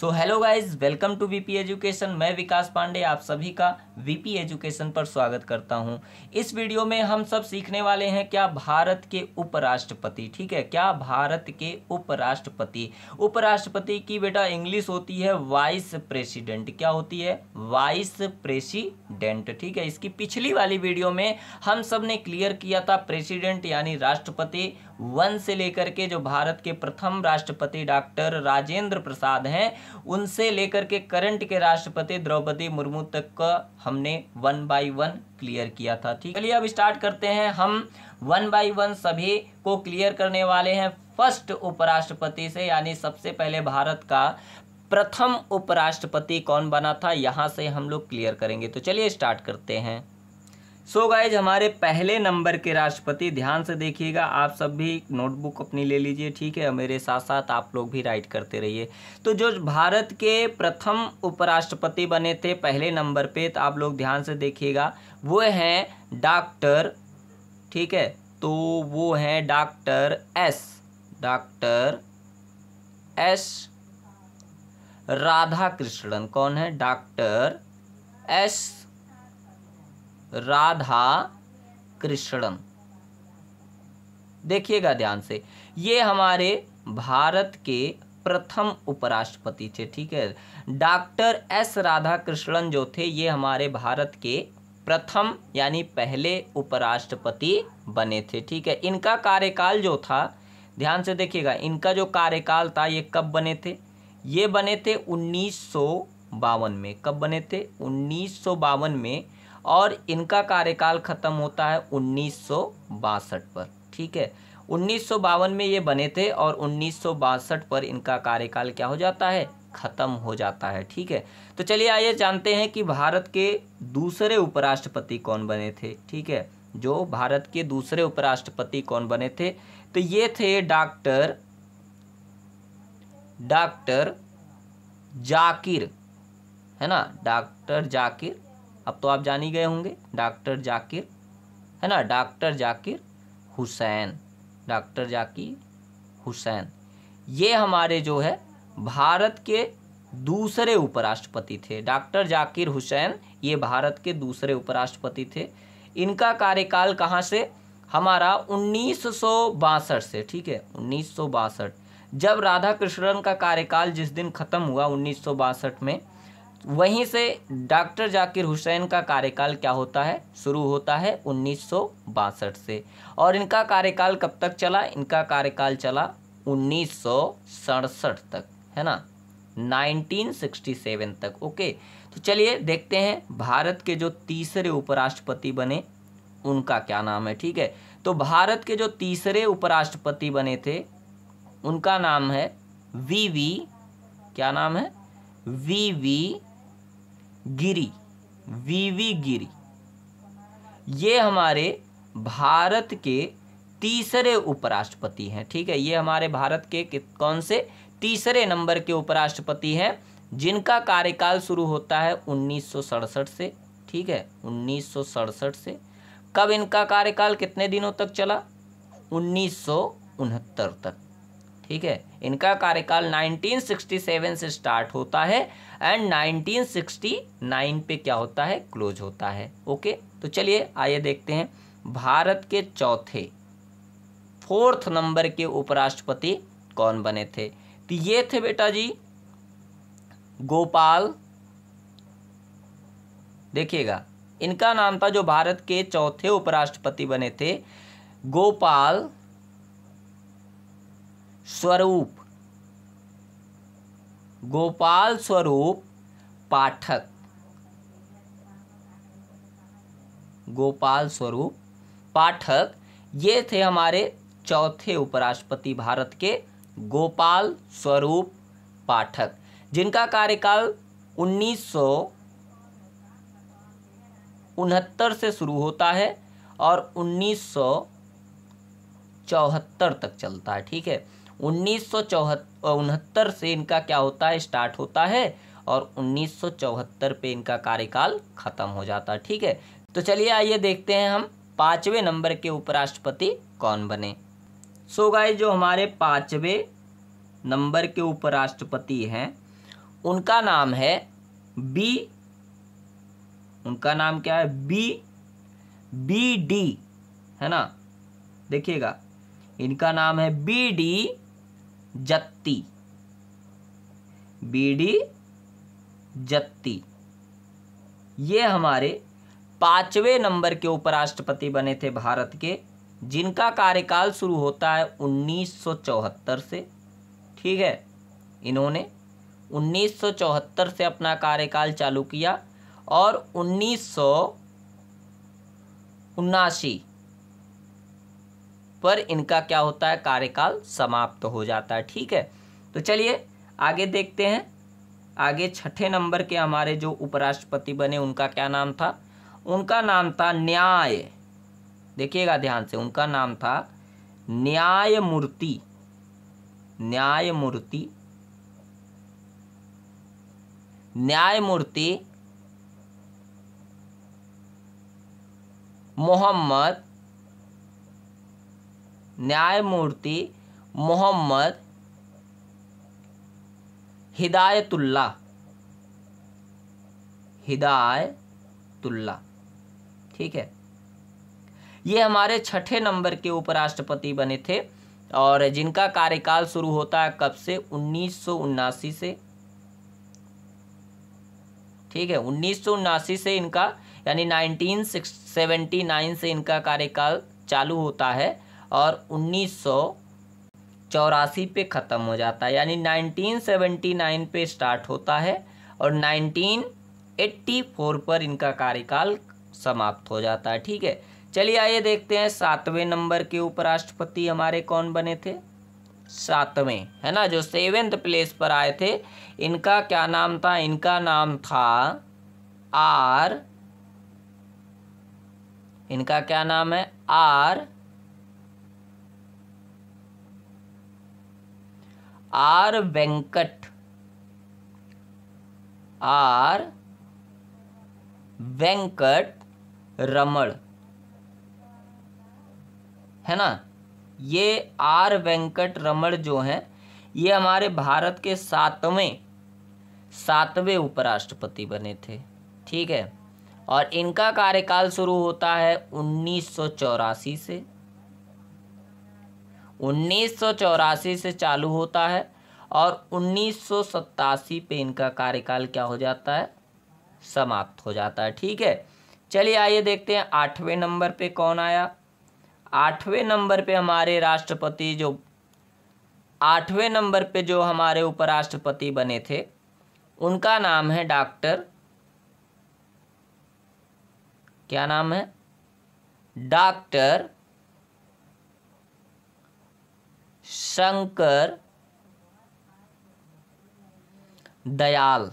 so hello guys welcome to VP education मैं विकास पांडे आप सभी का वीपी एजुकेशन पर स्वागत करता हूं इस वीडियो में हम सब सीखने वाले हैं क्या भारत के उपराष्ट्रपति ठीक है क्या भारत के उपराष्ट्रपति उपराष्ट्रपति की बेटा इंग्लिश होती है वाइस प्रेसिडेंट क्या होती है वाइस प्रेसिडेंट ठीक है इसकी पिछली वाली वीडियो में हम सब ने क्लियर किया था प्रेसिडेंट यानी राष्ट्रपति वन से लेकर के जो भारत के प्रथम राष्ट्रपति डॉक्टर राजेंद्र प्रसाद हैं उनसे लेकर के करंट के राष्ट्रपति द्रौपदी मुर्मू तक का हमने वन बाई वन क्लियर किया था ठीक चलिए अब स्टार्ट करते हैं हम वन बाई वन सभी को क्लियर करने वाले हैं फर्स्ट उपराष्ट्रपति से यानी सबसे पहले भारत का प्रथम उपराष्ट्रपति कौन बना था यहाँ से हम लोग क्लियर करेंगे तो चलिए स्टार्ट करते हैं सो so गाइज हमारे पहले नंबर के राष्ट्रपति ध्यान से देखिएगा आप सब भी नोटबुक अपनी ले लीजिए ठीक है मेरे साथ साथ आप लोग भी राइट करते रहिए तो जो भारत के प्रथम उपराष्ट्रपति बने थे पहले नंबर पे तो आप लोग ध्यान से देखिएगा वो हैं डॉक्टर ठीक है तो वो हैं doctor S doctor S Radhakrishnan कौन है डॉक्टर एस राधा कृष्णन देखिएगा ध्यान से ये हमारे भारत के प्रथम उपराष्ट्रपति थे ठीक है डॉक्टर एस राधा कृष्णन जो थे ये हमारे भारत के प्रथम यानी पहले उपराष्ट्रपति बने थे ठीक है इनका कार्यकाल जो था ध्यान से देखिएगा इनका जो कार्यकाल था ये कब बने थे ये बने थे उन्नीस में कब बने थे उन्नीस में और इनका कार्यकाल ख़त्म होता है उन्नीस पर ठीक है उन्नीस में ये बने थे और उन्नीस पर इनका कार्यकाल क्या हो जाता है ख़त्म हो जाता है ठीक है तो चलिए आइए जानते हैं कि भारत के दूसरे उपराष्ट्रपति कौन बने थे ठीक है जो भारत के दूसरे उपराष्ट्रपति कौन बने थे तो ये थे डॉक्टर डॉक्टर जाकिर है ना डॉक्टर जाकिर अब तो आप जान ही गए होंगे डॉक्टर जाकिर है ना डॉक्टर जाकिर हुसैन डॉक्टर जाकिर हुसैन ये हमारे जो है भारत के दूसरे उपराष्ट्रपति थे डॉक्टर जाकिर हुसैन ये भारत के दूसरे उपराष्ट्रपति थे इनका कार्यकाल कहाँ से हमारा उन्नीस से ठीक है उन्नीस जब राधा कृष्णन का कार्यकाल जिस दिन खत्म हुआ उन्नीस में वहीं से डॉक्टर जाकिर हुसैन का कार्यकाल क्या होता है शुरू होता है उन्नीस से और इनका कार्यकाल कब तक चला इनका कार्यकाल चला उन्नीस तक है ना 1967 तक ओके तो चलिए देखते हैं भारत के जो तीसरे उपराष्ट्रपति बने उनका क्या नाम है ठीक है तो भारत के जो तीसरे उपराष्ट्रपति बने थे उनका नाम है वी वी क्या नाम है वी वी गिरी वीवी गिरी ये हमारे भारत के तीसरे उपराष्ट्रपति हैं ठीक है ये हमारे भारत के कौन से तीसरे नंबर के उपराष्ट्रपति हैं जिनका कार्यकाल शुरू होता है उन्नीस से ठीक है उन्नीस से कब इनका कार्यकाल कितने दिनों तक चला उन्नीस तक ठीक है इनका कार्यकाल 1967 से स्टार्ट होता है एंड 1969 पे क्या होता है क्लोज होता है ओके तो चलिए आइए देखते हैं भारत के चौथे फोर्थ नंबर के उपराष्ट्रपति कौन बने थे तो ये थे बेटा जी गोपाल देखिएगा इनका नाम था जो भारत के चौथे उपराष्ट्रपति बने थे गोपाल स्वरूप गोपाल स्वरूप पाठक गोपाल स्वरूप पाठक ये थे हमारे चौथे उपराष्ट्रपति भारत के गोपाल स्वरूप पाठक जिनका कार्यकाल उन्नीस उनहत्तर से शुरू होता है और उन्नीस चौहत्तर तक चलता है ठीक है उन्नीस सौ उनहत्तर से इनका क्या होता है स्टार्ट होता है और उन्नीस सौ चौहत्तर पे इनका कार्यकाल खत्म हो जाता है ठीक है तो चलिए आइए देखते हैं हम पाँचवें नंबर के उपराष्ट्रपति कौन बने सो so गाय जो हमारे पाँचवें नंबर के उपराष्ट्रपति हैं उनका नाम है बी उनका नाम क्या है बी बी डी है ना देखिएगा इनका नाम है B D Jatti BD Jatti ये हमारे पांचवे नंबर के उपराष्ट्रपति बने थे भारत के जिनका कार्यकाल शुरू होता है 1974 से ठीक है इन्होंने 1974 से अपना कार्यकाल चालू किया और उन्नीस सौ उन्नासी पर इनका क्या होता है कार्यकाल समाप्त तो हो जाता है ठीक है तो चलिए आगे देखते हैं आगे छठे नंबर के हमारे जो उपराष्ट्रपति बने उनका क्या नाम था उनका नाम था न्याय देखिएगा ध्यान से उनका नाम था न्यायमूर्ति न्यायमूर्ति न्यायमूर्ति मोहम्मद न्यायमूर्ति मोहम्मद हिदायतुल्ला हिदायतुल्ला ठीक है ये हमारे छठे नंबर के उपराष्ट्रपति बने थे और जिनका कार्यकाल शुरू होता है कब से उन्नीस से ठीक है उन्नीस से इनका यानी 1979 से इनका कार्यकाल चालू होता है और उन्नीस चौरासी पे ख़त्म हो जाता है यानी 1979 पे स्टार्ट होता है और 1984 पर इनका कार्यकाल समाप्त हो जाता है ठीक है चलिए आइए देखते हैं सातवें नंबर के उपराष्ट्रपति हमारे कौन बने थे सातवें है ना जो सेवेंथ प्लेस पर आए थे इनका क्या नाम था इनका नाम था आर इनका क्या नाम है R R Venkat R Venkat Raman है ना ये आर वेंकट रमण जो हैं ये हमारे भारत के सातवें सातवें उपराष्ट्रपति बने थे ठीक है और इनका कार्यकाल शुरू होता है उन्नीस से उन्नीस से चालू होता है और उन्नीस पे इनका कार्यकाल क्या हो जाता है समाप्त हो जाता है ठीक है चलिए आइए देखते हैं आठवें नंबर पे कौन आया आठवें नंबर पे हमारे राष्ट्रपति जो आठवें नंबर पे जो हमारे उपराष्ट्रपति बने थे उनका नाम है डॉक्टर क्या नाम है डॉक्टर शंकर दयाल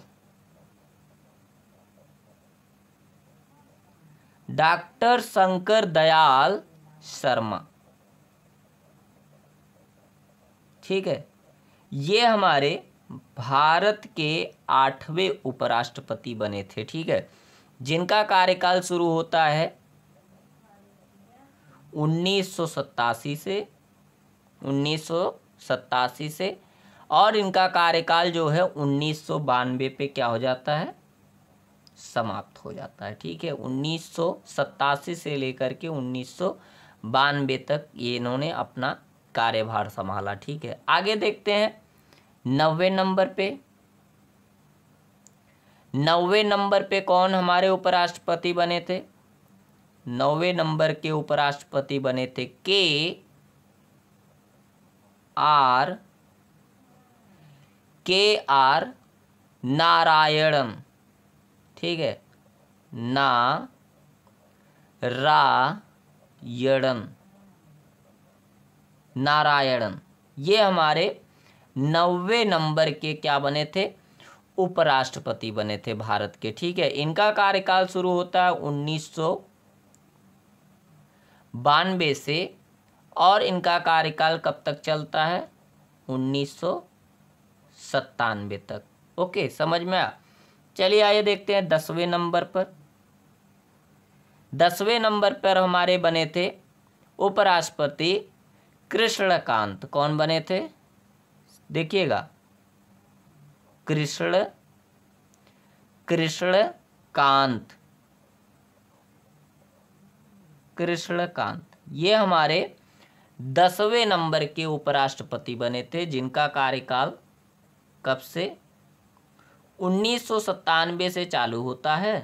डॉक्टर शंकर दयाल शर्मा ठीक है ये हमारे भारत के आठवें उपराष्ट्रपति बने थे ठीक है जिनका कार्यकाल शुरू होता है उन्नीस से उन्नीस से और इनका कार्यकाल जो है उन्नीस पे क्या हो जाता है समाप्त हो जाता है ठीक है उन्नीस से लेकर के उन्नीस तक ये इन्होंने अपना कार्यभार संभाला ठीक है आगे देखते हैं नब्बे नंबर पे नब्बे नंबर पे कौन हमारे उपराष्ट्रपति बने थे नौवे नंबर के उपराष्ट्रपति बने थे के आर के आर नारायणम ठीक है ना रा यड़न नारायणन ये हमारे नब्बे नंबर के क्या बने थे उपराष्ट्रपति बने थे भारत के ठीक है इनका कार्यकाल शुरू होता है उन्नीस सौ बानवे से और इनका कार्यकाल कब तक चलता है उन्नीस सत्तानवे तक ओके समझ में आ चलिए आइए देखते हैं दसवें नंबर पर दसवें नंबर पर हमारे बने थे उपराष्ट्रपति कृष्णकांत कौन बने थे देखिएगा कृष्ण कृष्ण कांत कृष्णकांत ये हमारे दसवें नंबर के उपराष्ट्रपति बने थे जिनका कार्यकाल कब से उन्नीस से चालू होता है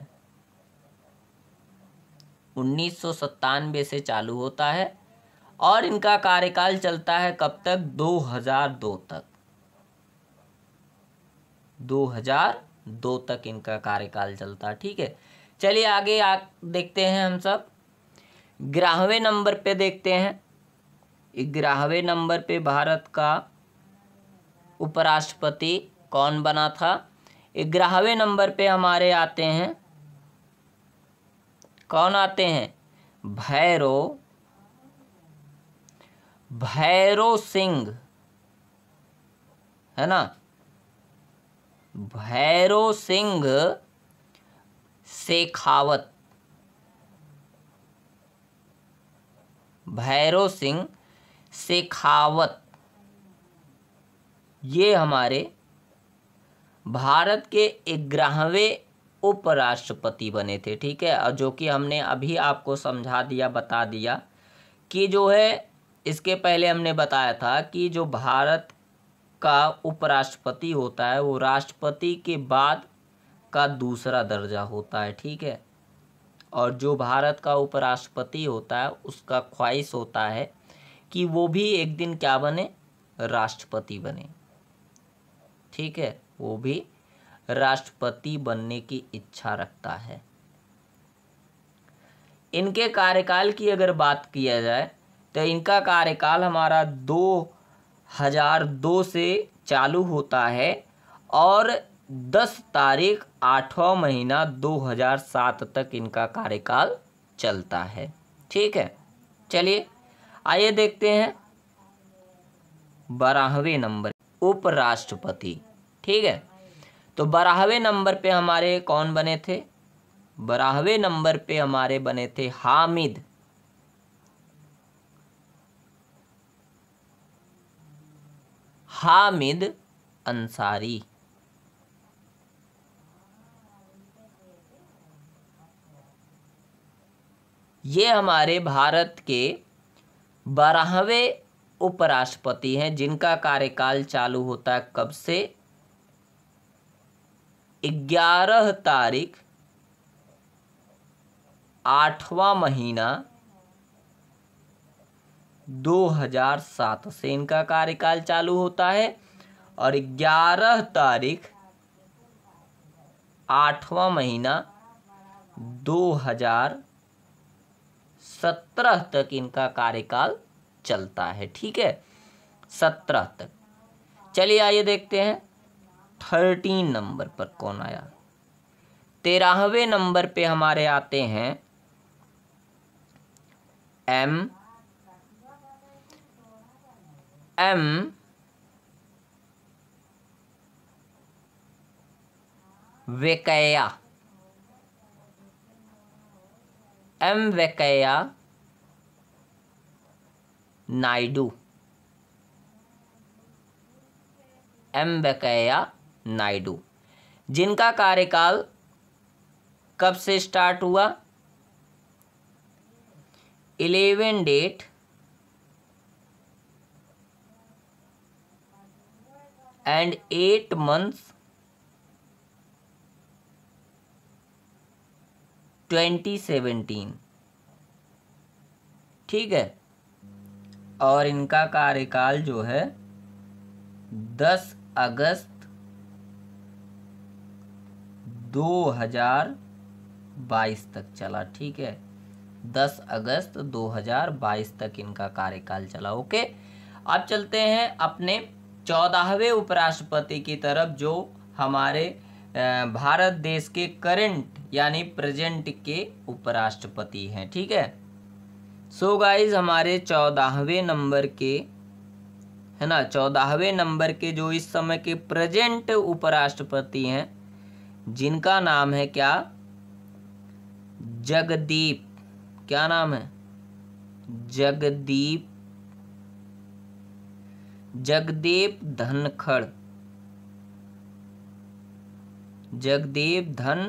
उन्नीस से चालू होता है और इनका कार्यकाल चलता है कब तक 2002 तक 2002 तक इनका कार्यकाल चलता है ठीक है चलिए आगे आ देखते हैं हम सब ग्यारहवें नंबर पे देखते हैं ग्यारहवें नंबर पे भारत का उपराष्ट्रपति कौन बना था ग्यारहवें नंबर पे हमारे आते हैं कौन आते हैं भैरो भैरो सिंह है ना भैरो सिंह शेखावत भैरव सिंह शेखावत ये हमारे भारत के ग्यारहवें उपराष्ट्रपति बने थे ठीक है और जो कि हमने अभी आपको समझा दिया बता दिया कि जो है इसके पहले हमने बताया था कि जो भारत का उपराष्ट्रपति होता है वो राष्ट्रपति के बाद का दूसरा दर्जा होता है ठीक है और जो भारत का उपराष्ट्रपति होता है उसका ख्वाहिश होता है कि वो भी एक दिन क्या बने राष्ट्रपति बने ठीक है वो भी राष्ट्रपति बनने की इच्छा रखता है इनके कार्यकाल की अगर बात किया जाए तो इनका कार्यकाल हमारा दो हजार दो से चालू होता है और दस तारीख आठवा महीना दो हजार सात तक इनका कार्यकाल चलता है ठीक है चलिए आइए देखते हैं बारहवें नंबर उपराष्ट्रपति ठीक है तो बारहवें नंबर पे हमारे कौन बने थे बारहवें नंबर पे हमारे बने थे हामिद हामिद अंसारी ये हमारे भारत के बारहवें उपराष्ट्रपति हैं जिनका कार्यकाल चालू होता है कब से ग्यारह तारीख आठवां महीना 2007 से इनका कार्यकाल चालू होता है और 11 तारीख आठवां महीना हजार सत्रह तक इनका कार्यकाल चलता है ठीक है सत्रह तक चलिए आइए देखते हैं थर्टीन नंबर पर कौन आया तेरहवें नंबर पे हमारे आते हैं M M Venkaiah M Venkaiah Naidu M Venkaiah Naidu जिनका कार्यकाल कब से स्टार्ट हुआ eleven date and eight months twenty seventeen ठीक है और इनका कार्यकाल जो है दस अगस्त दो हजार बाईस तक चला ठीक है दस अगस्त दो हजार बाईस तक इनका कार्यकाल चला ओके अब चलते हैं अपने चौदाहवें उपराष्ट्रपति की तरफ जो हमारे भारत देश के करंट यानी प्रेजेंट के उपराष्ट्रपति हैं ठीक है सो so गाइज हमारे चौदाहवें नंबर के है ना चौदाहवें नंबर के जो इस समय के प्रेजेंट उपराष्ट्रपति हैं जिनका नाम है क्या जगदीप क्या नाम है जगदीप जगदीप धनखड़ जगदेव धन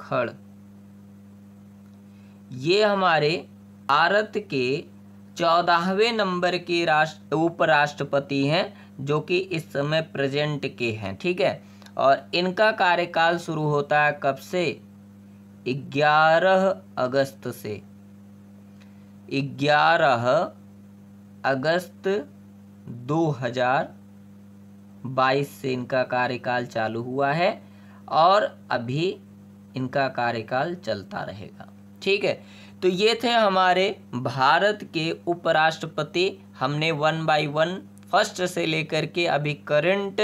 खड़ ये हमारे भारत के चौदाहवे नंबर के राष्ट्र उपराष्ट्रपति हैं जो कि इस समय प्रेजेंट के हैं ठीक है और इनका कार्यकाल शुरू होता है कब से 11 अगस्त से 11 अगस्त 2022 से इनका कार्यकाल चालू हुआ है और अभी इनका कार्यकाल चलता रहेगा ठीक है तो ये थे हमारे भारत के उपराष्ट्रपति हमने वन बाय वन फर्स्ट से लेकर के अभी करंट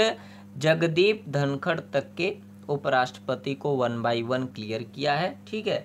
जगदीप धनखड़ तक के उपराष्ट्रपति को वन बाय वन क्लियर किया है ठीक है